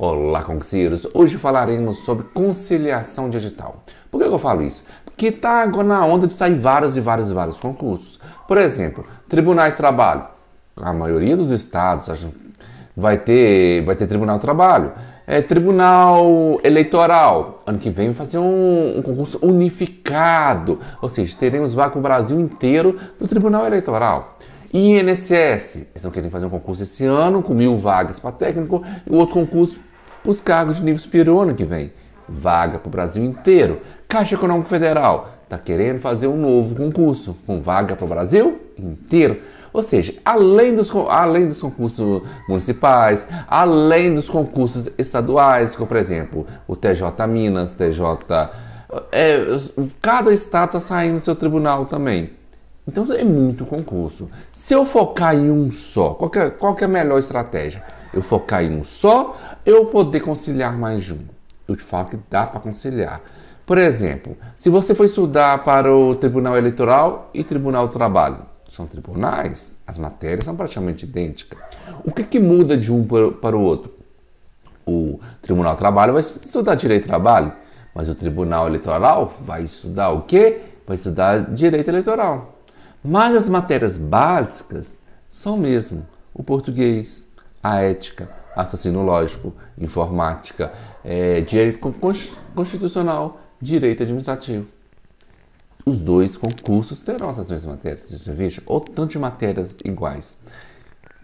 Olá, concurseiros! Hoje falaremos sobre conciliação digital. Por que eu falo isso? Porque está agora na onda de sair vários e vários e vários concursos. Por exemplo, tribunais de trabalho. A maioria dos estados acho, vai, ter, vai ter tribunal de trabalho. É, tribunal eleitoral. Ano que vem vai fazer um, um, concurso unificado. Ou seja, teremos vaga para o Brasil inteiro do tribunal eleitoral. INSS, eles estão querendo fazer um concurso esse ano com mil vagas para técnico e outro concurso os cargos de nível superior ano que vem. Vaga para o Brasil inteiro. Caixa Econômica Federal está querendo fazer um novo concurso com vaga para o Brasil inteiro. Ou seja, além dos, além dos concursos municipais, além dos concursos estaduais, como por exemplo o TJ Minas, TJ. É, cada estado está saindo seu tribunal também. Então é muito concurso. Se eu focar em um só, qual é, qual é a melhor estratégia? eu focar em um só, eu poder conciliar mais de um. Eu te falo que dá para conciliar. Por exemplo, se você for estudar para o Tribunal Eleitoral e Tribunal do Trabalho, são tribunais, as matérias são praticamente idênticas. O que, que muda de um para o outro? O Tribunal do Trabalho vai estudar direito do trabalho, mas o Tribunal Eleitoral vai estudar o quê? Vai estudar direito eleitoral. Mas as matérias básicas são mesmo o português, a ética, assassino lógico, informática, é, direito constitucional, direito administrativo. Os dois concursos terão essas mesmas matérias você veja, ou tanto de matérias iguais.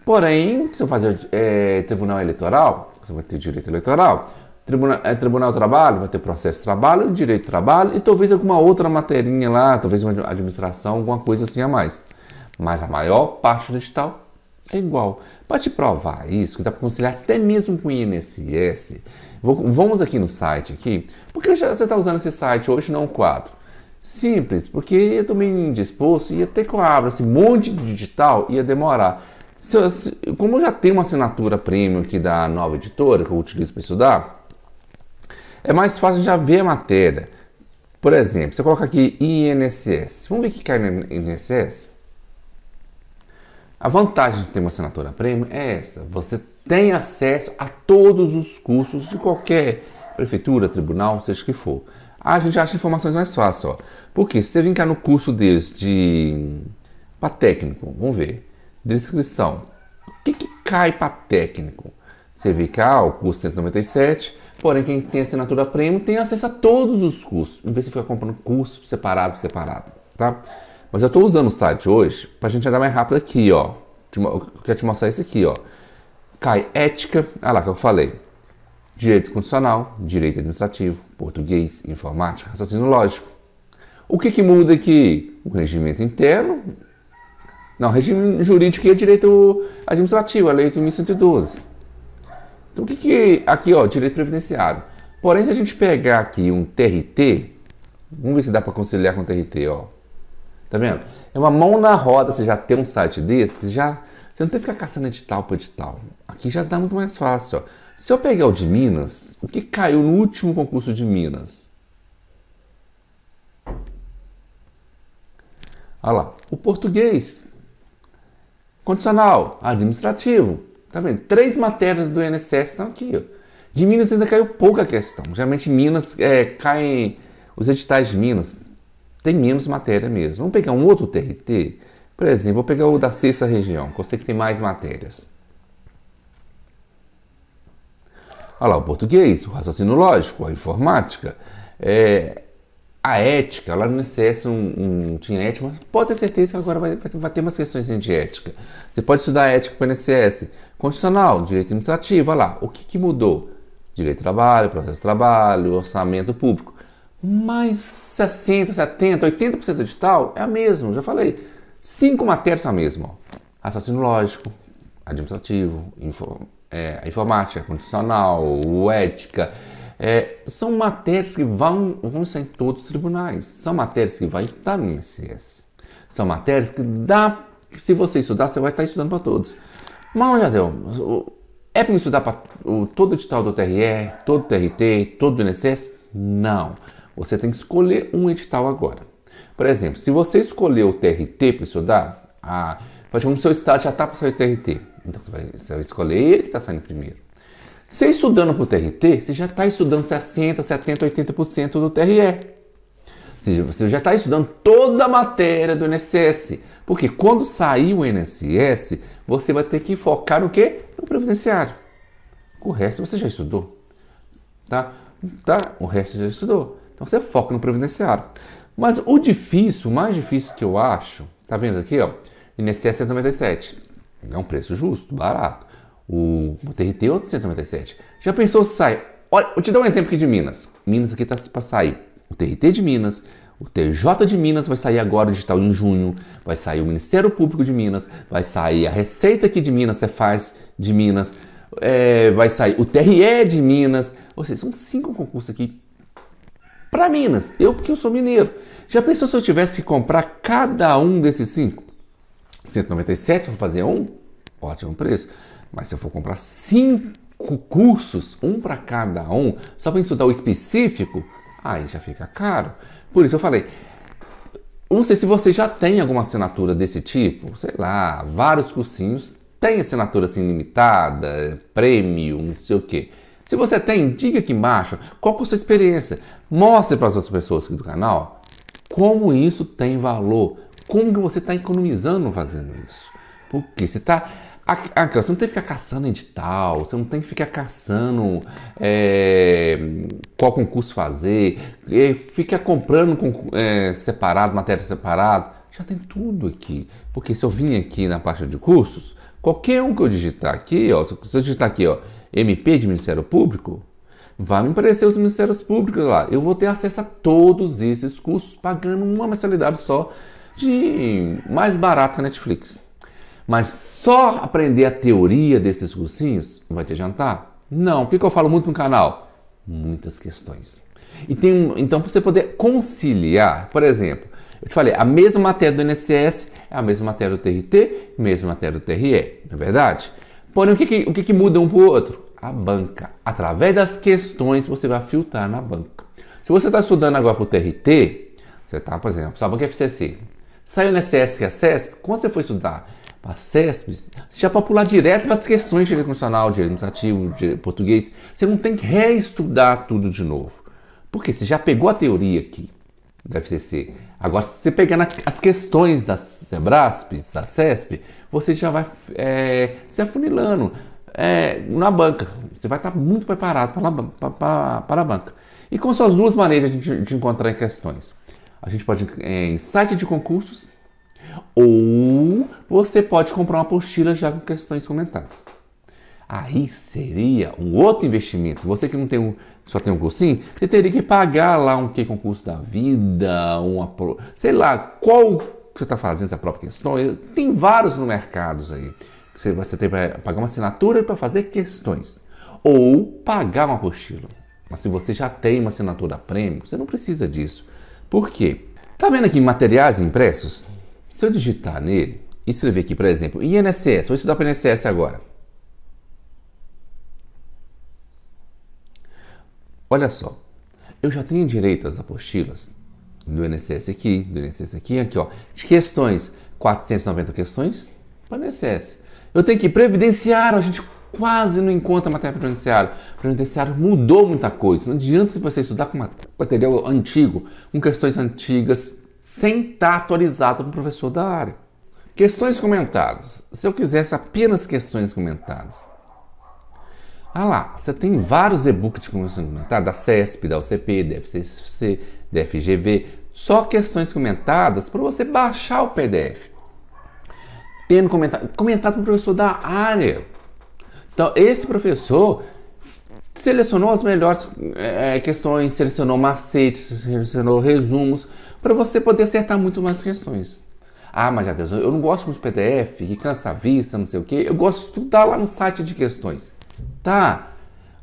Porém, se eu fazer é, tribunal eleitoral, você vai ter direito eleitoral. Tribunal, é, tribunal trabalho, vai ter processo de trabalho, direito de trabalho e talvez alguma outra materinha lá, talvez uma administração, alguma coisa assim a mais. Mas a maior parte do edital é igual. Para te provar isso, que dá para conciliar até mesmo com o INSS, vou, vamos aqui no site aqui. Por que você está usando esse site hoje não o 4? Simples, porque eu estou meio indisposto e até que eu abro esse monte de digital ia demorar. Se eu, se, como eu já tenho uma assinatura premium aqui da nova editora, que eu utilizo para estudar, é mais fácil já ver a matéria. Por exemplo, você coloca colocar aqui INSS, vamos ver o que cai no INSS? A vantagem de ter uma assinatura premium é essa: você tem acesso a todos os cursos de qualquer prefeitura, tribunal, seja que for. A gente acha informações mais fáceis, ó. Porque se você vem cá no curso deles de para técnico, vamos ver, descrição. O que, que cai para técnico? Você vê cá ó, ah, o curso 197, porém quem tem assinatura premium tem acesso a todos os cursos, em vez de ficar comprando curso separado, separado, tá? Mas eu estou usando o site hoje para a gente andar mais rápido aqui, ó. Eu quero te mostrar isso aqui, ó. Cai ética, olha lá que eu falei. Direito constitucional, direito administrativo, português, informática, raciocínio lógico. O que, que muda aqui? O regimento interno. Não, regime jurídico e é direito administrativo, a lei de 1112. Então, o que, que aqui, ó, direito previdenciário. Porém, se a gente pegar aqui um TRT, vamos ver se dá para conciliar com o TRT, ó. Tá vendo? É uma mão na roda você já ter um site desse, que já você não tem que ficar caçando edital por edital. Aqui já dá tá muito mais fácil. Ó. Se eu pegar o de Minas, o que caiu no último concurso de Minas? Olha lá, o português. Condicional, administrativo. Tá vendo? Três matérias do INSS estão aqui. Ó. De Minas ainda caiu pouca questão. Geralmente Minas é, caem os editais de Minas tem menos matéria mesmo. Vamos pegar um outro TRT, por exemplo, vou pegar o da sexta região, que eu sei que tem mais matérias. Olha lá, o português, o raciocínio lógico, a informática, é, a ética, lá no INSS não, tinha ética, mas pode ter certeza que agora vai, vai ter umas questões de ética. Você pode estudar ética para o INSS, constitucional, direito administrativo, olha lá, o que, que mudou? Direito do trabalho, processo de trabalho, orçamento público mas 60, 70, 80% digital é a mesma, já falei. Cinco matérias são a mesma. Raciocínio lógico, administrativo, info, é, informática, condicional, ética. É, são matérias que vão, vão estar em todos os tribunais. São matérias que vão estar no MCS, São matérias que dá, que se você estudar, você vai estar estudando para todos. Mas já deu. É para estudar para todo o digital do TRE, todo o TRT, todo o INSS? Não. Você tem que escolher um edital agora. Por exemplo, se você escolheu o TRT para estudar, a, ah, seu estado já está para sair o TRT. Então você vai, você vai escolher ele que está saindo primeiro. Você é estudando para o TRT, você já está estudando 60, 70, 80% do TRE. Ou seja, Você já está estudando toda a matéria do INSS. Porque quando sair o INSS, você vai ter que focar no quê? No previdenciário. O resto você já estudou. Tá? tá? O resto você já estudou. Então você foca no previdenciário. Mas o difícil, o mais difícil que eu acho, tá vendo aqui, ó, INSS 197. É um preço justo, barato. O, TRT é outro 197. Já pensou se sai? Olha, vou te dar um exemplo aqui de Minas. Minas aqui tá para sair. O TRT de Minas, o TJ de Minas vai sair agora digital em junho, vai sair o Ministério Público de Minas, vai sair a Receita aqui de Minas, Cefaz de Minas, é, vai sair o TRE de Minas. Ou seja, são cinco concursos aqui para Minas. Eu, porque eu sou mineiro. Já pensou se eu tivesse que comprar cada um desses cinco? 197, se eu for fazer um, ótimo preço. Mas se eu for comprar cinco cursos, um para cada um, só para estudar o específico, aí já fica caro. Por isso eu falei, não sei se você já tem alguma assinatura desse tipo, sei lá, vários cursinhos têm assinatura assim limitada, premium, não sei o quê. Se você tem, diga aqui embaixo qual é a sua experiência. Mostre para as pessoas aqui do canal como isso tem valor. Como que você está economizando fazendo isso. Porque você está ah, você não tem que ficar caçando edital, você não tem que ficar caçando é, qual concurso fazer, é, fica comprando é, separado, matéria separada. Já tem tudo aqui. Porque se eu vim aqui na parte de cursos, qualquer um que eu digitar aqui, ó, se eu digitar aqui, ó, MP de Ministério Público, vai me aparecer os Ministérios Públicos lá. Eu vou ter acesso a todos esses cursos pagando uma mensalidade só de mais barata Netflix. Mas só aprender a teoria desses cursinhos vai te adiantar? Não. O que, eu falo muito no canal? Muitas questões. E tem, então, para você poder conciliar, por exemplo, eu te falei, a mesma matéria do INSS é a mesma matéria do TRT, mesma matéria do TRE, não é verdade? Porém, o que, que, o que, que muda um para o outro? a banca. Através das questões você vai filtrar na banca. Se você está estudando agora para o TRT, você está, por exemplo, sua banca FCC. Saiu na SESC e a CESP, quando você foi estudar para a CESP, você já pode pular direto para as questões de direito constitucional, direito administrativo, direito português. Você não tem que reestudar tudo de novo. Porque você já pegou a teoria aqui da FCC. Agora, se você pegar as questões da Sebrasp, da CESP, você já vai é, se afunilando é, na banca. Você vai estar muito preparado para, para, para, a banca. E com são duas maneiras de, de encontrar questões? A gente pode é, em site de concursos ou você pode comprar uma apostila já com questões comentadas. Aí seria um outro investimento. Você que não tem um, só tem um cursinho, você teria que pagar lá um que concurso da vida, uma sei lá, qual que você está fazendo essa própria questão. Tem vários no mercado aí você tem para pagar uma assinatura e para fazer questões. Ou pagar uma apostila. Mas se você já tem uma assinatura prêmio, você não precisa disso. Por quê? Tá vendo aqui materiais impressos? Se eu digitar nele e escrever aqui, por exemplo, INSS, vou estudar para o INSS agora. Olha só, eu já tenho direito às apostilas do INSS aqui, do INSS aqui, aqui ó, de questões, 490 questões para o INSS. Eu tenho que previdenciar, a gente quase não encontra matéria previdenciária. Previdenciário mudou muita coisa. Não adianta você estudar com material antigo, com questões antigas, sem estar atualizado para o professor da área. Questões comentadas. Se eu quisesse apenas questões comentadas. Ah lá, você tem vários e-books de questões comentadas, da CESP, da UCP, da FCC, da FGV, só questões comentadas para você baixar o PDF tendo comentado, comentado com o professor da área. Então, esse professor selecionou as melhores é, questões, selecionou macetes, selecionou resumos, para você poder acertar muito mais questões. Ah, mas já Deus, eu não gosto muito de PDF, que cansa a vista, não sei o quê. Eu gosto de estudar lá no site de questões. Tá.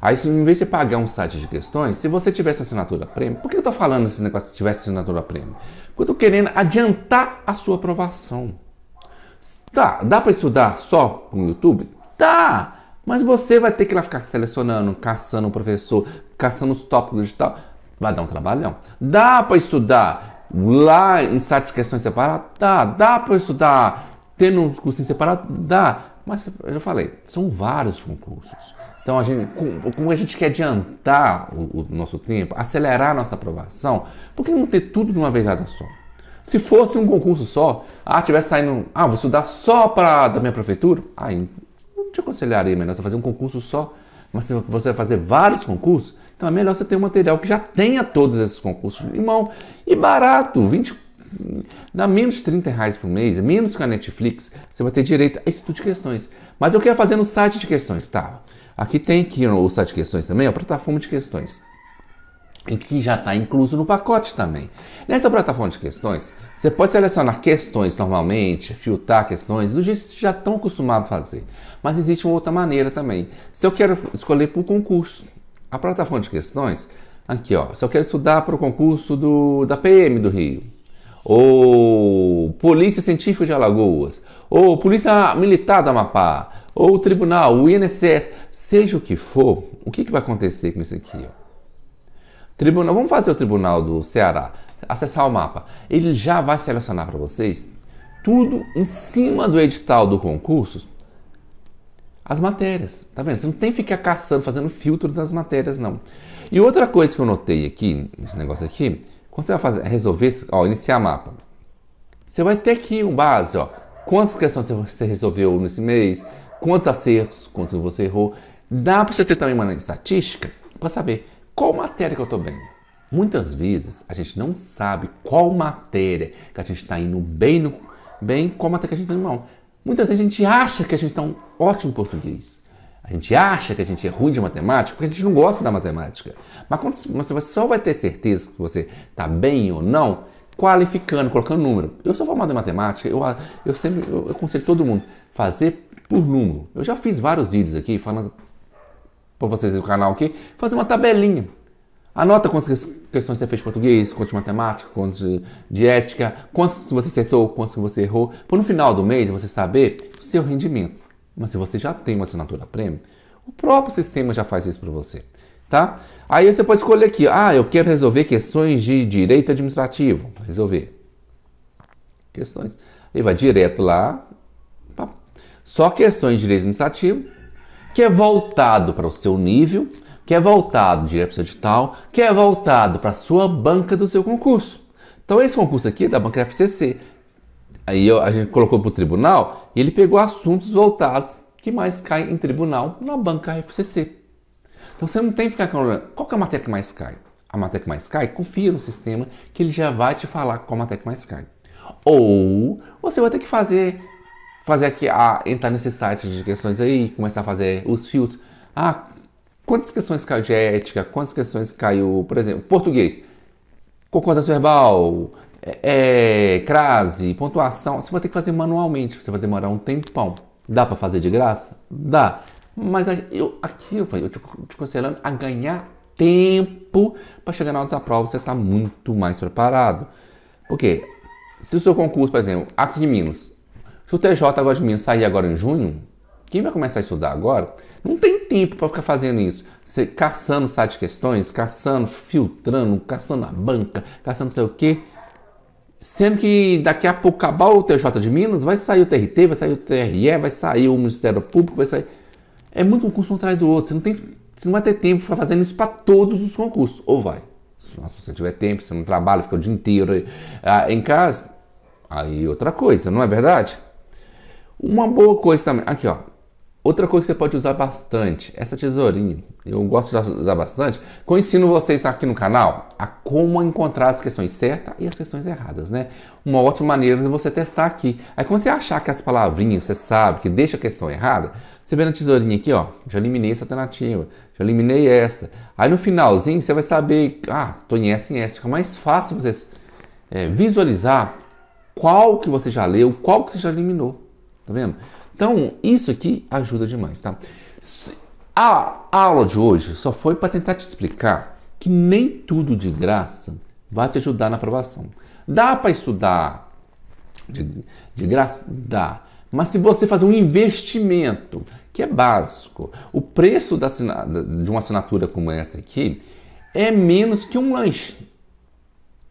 Aí, em vez de pagar um site de questões, se você tivesse assinatura prêmio, por que eu tô falando esse negócio se tivesse assinatura prêmio? Porque eu estou querendo adiantar a sua aprovação. Tá, dá para estudar só com o YouTube? Tá, mas você vai ter que ir lá ficar selecionando, caçando o professor, caçando os tópicos e tal. Vai dar um trabalhão. Dá para estudar lá em sites questões separadas? Dá. Dá para estudar tendo um cursinho separado? Dá. Mas eu já falei, são vários concursos. Então, a gente, como a gente quer adiantar o, o nosso tempo, acelerar a nossa aprovação, por que não ter tudo de uma vez só? Se fosse um concurso só, ah, tivesse saindo, ah, vou estudar só para da minha prefeitura, aí não te aconselharia é melhor você fazer um concurso só, mas se você vai fazer vários concursos, então é melhor você ter um material que já tenha todos esses concursos de mão e barato, 20 dá menos de 30 reais por mês, é menos que a Netflix, você vai ter direito a estudo tipo de questões. Mas eu quero fazer no site de questões, tá? Aqui tem aqui o site de questões também, é a plataforma de questões e que já está incluso no pacote também. Nessa plataforma de questões, você pode selecionar questões normalmente, filtrar questões do jeito que já estão tá acostumados a fazer. Mas existe uma outra maneira também. Se eu quero escolher para o concurso, a plataforma de questões, aqui ó, se eu quero estudar para o concurso do, da PM do Rio, ou Polícia Científica de Alagoas, ou Polícia Militar da Amapá, ou Tribunal, o INSS, seja o que for, o que, que vai acontecer com isso aqui? Ó? Tribunal, vamos fazer o Tribunal do Ceará, acessar o mapa. Ele já vai selecionar para vocês tudo em cima do edital do concurso, as matérias, tá vendo? Você não tem que ficar caçando, fazendo filtro das matérias, não. E outra coisa que eu notei aqui, nesse negócio aqui, quando você vai fazer, resolver, ó, iniciar mapa, você vai ter aqui o um base, ó, quantas questões você resolveu nesse mês, quantos acertos, quantos você errou. Dá para você ter também uma estatística para saber qual matéria que eu estou bem? Muitas vezes a gente não sabe qual matéria que a gente está indo bem, no, bem qual matéria que a gente está indo mal. Muitas vezes a gente acha que a gente está um ótimo português. A gente acha que a gente é ruim de matemática porque a gente não gosta da matemática. Mas, quando, mas você só vai ter certeza que você está bem ou não qualificando, colocando número. Eu sou formado em matemática, eu, eu sempre eu, eu aconselho todo mundo fazer por número. Eu já fiz vários vídeos aqui falando para vocês do canal aqui, fazer uma tabelinha. Anota quantas questões você fez de português, quantas de matemática, quantas de, de ética, quantas você acertou, quantas você errou, para no final do mês você saber o seu rendimento. Mas se você já tem uma assinatura premium, o próprio sistema já faz isso para você, tá? Aí você pode escolher aqui, ah, eu quero resolver questões de direito administrativo, resolver questões. Ele vai direto lá, só questões de direito administrativo, que é voltado para o seu nível, que é voltado direto para o seu edital, que é voltado para a sua banca do seu concurso. Então esse concurso aqui é da banca FCC. Aí a gente colocou para o tribunal e ele pegou assuntos voltados que mais caem em tribunal na banca FCC. Então você não tem que ficar com qual é a matéria que mais cai. A matéria que mais cai, confia no sistema que ele já vai te falar qual matéria que mais cai. Ou você vai ter que fazer fazer aqui, a, ah, entrar nesse site de questões aí, começar a fazer os filtros. Ah, quantas questões caiu de ética, quantas questões caiu, por exemplo, português, concordância verbal, é, é, crase, pontuação, você vai ter que fazer manualmente, você vai demorar um tempão. Dá para fazer de graça? Dá. Mas eu, aqui eu, eu te, te conselhando a ganhar tempo para chegar na hora da prova, você está muito mais preparado. Porque se o seu concurso, por exemplo, aqui em Minas, se o TJ agora de mim sair agora em junho, quem vai começar a estudar agora não tem tempo para ficar fazendo isso. Você caçando site de questões, caçando, filtrando, caçando a banca, caçando sei o quê. Sendo que daqui a pouco acabar o TJ de Minas, vai sair o TRT, vai sair o TRE, vai sair o Ministério Público, vai sair. É muito um um atrás do outro. Você não, tem, você não vai ter tempo para fazendo isso para todos os concursos. Ou vai. Se você tiver tempo, você não trabalha, fica o dia inteiro aí, eh, em casa. Aí outra coisa, não é verdade? Uma boa coisa também. Aqui, ó. Outra coisa que você pode usar bastante, essa tesourinha, eu gosto de usar bastante, eu ensino vocês aqui no canal a como encontrar as questões certas e as questões erradas, né? Uma ótima maneira de você testar aqui. Aí quando você achar que as palavrinhas, você sabe que deixa a questão errada, você vê na tesourinha aqui, ó, já eliminei essa alternativa, já eliminei essa. Aí no finalzinho você vai saber, ah, tô em essa e essa. Fica mais fácil você é, visualizar qual que você já leu, qual que você já eliminou. Tá vendo? Então, isso aqui ajuda demais, tá? A aula de hoje só foi para tentar te explicar que nem tudo de graça vai te ajudar na aprovação. Dá para estudar de, de graça? Dá. Mas se você fazer um investimento, que é básico, o preço da, de uma assinatura como essa aqui é menos que um lanche.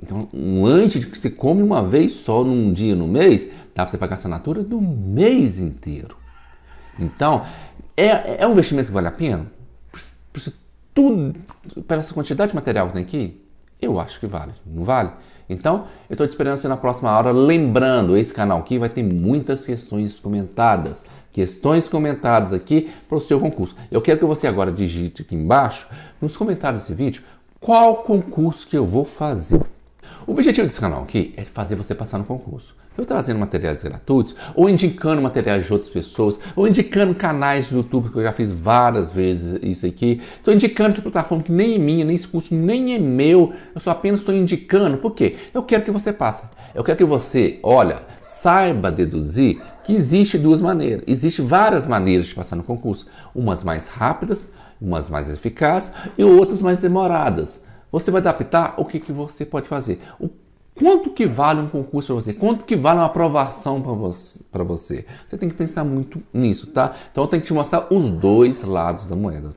Então, um lanche que você come uma vez só num dia no mês, dá para você pagar a assinatura do mês inteiro. Então, é, é, é um investimento que vale a pena? Por Tudo, pela essa quantidade de material que tem aqui, eu acho que vale, não vale? Então, eu estou te esperando assim na próxima hora, Lembrando, esse canal aqui vai ter muitas questões comentadas. Questões comentadas aqui para o seu concurso. Eu quero que você agora digite aqui embaixo, nos comentários desse vídeo, qual concurso que eu vou fazer. O objetivo desse canal aqui é fazer você passar no concurso. Eu trazendo materiais gratuitos, ou indicando materiais de outras pessoas, ou indicando canais do YouTube, que eu já fiz várias vezes isso aqui. Estou indicando essa plataforma que nem é minha, nem esse curso, nem é meu. Eu só apenas estou indicando. Por quê? Eu quero que você passe. Eu quero que você, olha, saiba deduzir que existe duas maneiras. Existem várias maneiras de passar no concurso. Umas mais rápidas, umas mais eficazes e outras mais demoradas. Você vai adaptar o que, que você pode fazer. O quanto que vale um concurso para você? Quanto que vale uma aprovação para você, você? tem que pensar muito nisso, tá? Então eu tenho que te mostrar os dois lados da moeda.